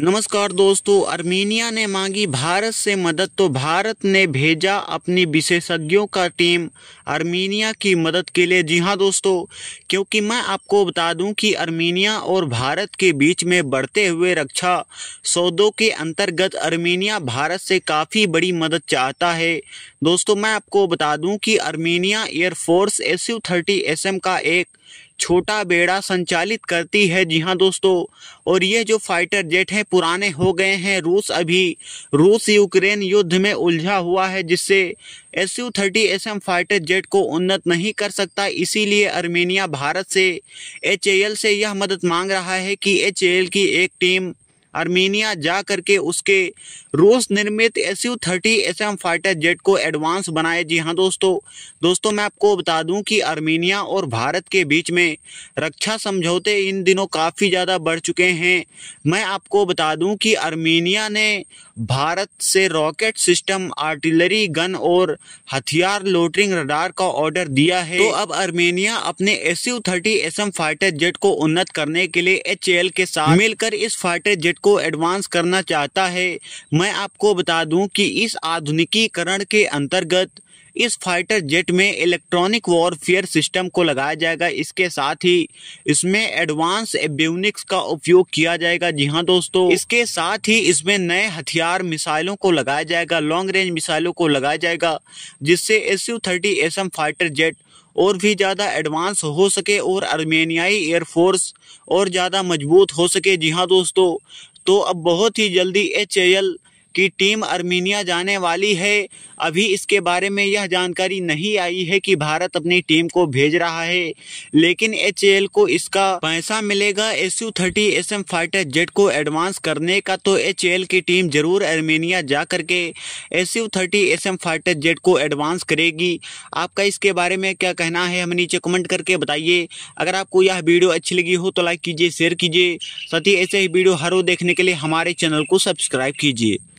नमस्कार दोस्तों आर्मेनिया ने मांगी भारत से मदद तो भारत ने भेजा अपनी विशेषज्ञों का टीम आर्मेनिया की मदद के लिए जी हाँ दोस्तों क्योंकि मैं आपको बता दूं कि आर्मेनिया और भारत के बीच में बढ़ते हुए रक्षा सौदों के अंतर्गत आर्मेनिया भारत से काफ़ी बड़ी मदद चाहता है दोस्तों मैं आपको बता दूं कि Armenia air force S U thirty S M का एक छोटा बेड़ा संचालित करती है जी हाँ दोस्तों और ये जो फाइटर जेट हैं पुराने हो गए हैं रूस अभी रूस यूक्रेन युद्ध में उलझा हुआ है जिससे S U thirty S M fighter jet को उन्नत नहीं कर सकता इसीलिए अर्मेनिया भारत से एच ए एल से यह मदद मांग रहा है कि एच ए एल की एक टीम आर्मेनिया जा करके उसके रूस निर्मित S U thirty S M fighter jet को एडवांस बनाए जी हाँ दोस्तों दोस्तों मैं आपको बता दूं कि आर्मेनिया और भारत के बीच में रक्षा समझौते इन दिनों काफ़ी ज़्यादा बढ़ चुके हैं मैं आपको बता दूं कि आर्मेनिया ने भारत से रॉकेट सिस्टम आर्टिलरी गन और हथियार लोटरिंग रडार का ऑर्डर दिया है तो अब आर्मेनिया अपने S U thirty S M fighter jet को उन्नत करने के लिए एच के साथ मिलकर इस फाइटर जेट भारत को एडवांस करना चाहता है मैं आपको बता दूं कि इस आधुनिकीकरण के अंतर्गत इस फाइटर जेट में इलेक्ट्रॉनिक वॉरफेयर सिस्टम को लगाया जाएगा इसके साथ ही इसमें एडवांस एब्यूनिक्स का उपयोग किया जाएगा जी हाँ दोस्तों इसके साथ ही इसमें नए हथियार मिसाइलों को लगाया जाएगा लॉन्ग रेंज मिसाइलों को लगाया जाएगा जिससे S U thirty S M fighter jet और भी ज़्यादा एडवांस हो सके और आर्मेनियाई एयरफोर्स और ज़्यादा मजबूत हो सके जी हाँ दोस्तों तो अब बहुत ही जल्दी एच कि टीम आर्मीनिया जाने वाली है अभी इसके बारे में यह जानकारी नहीं आई है कि भारत अपनी टीम को भेज रहा है लेकिन एच को इसका पैसा मिलेगा S U thirty S M fighter jet को एडवांस करने का तो एच की टीम जरूर आर्मेनिया जा करके S U thirty S M fighter jet को एडवांस करेगी आपका इसके बारे में क्या कहना है हमें नीचे कमेंट करके बताइए अगर आपको यह वीडियो अच्छी लगी हो तो लाइक कीजिए शेयर कीजिए साथ ही ऐसे ही वीडियो हर वो देखने के लिए हमारे चैनल को सब्सक्राइब कीजिए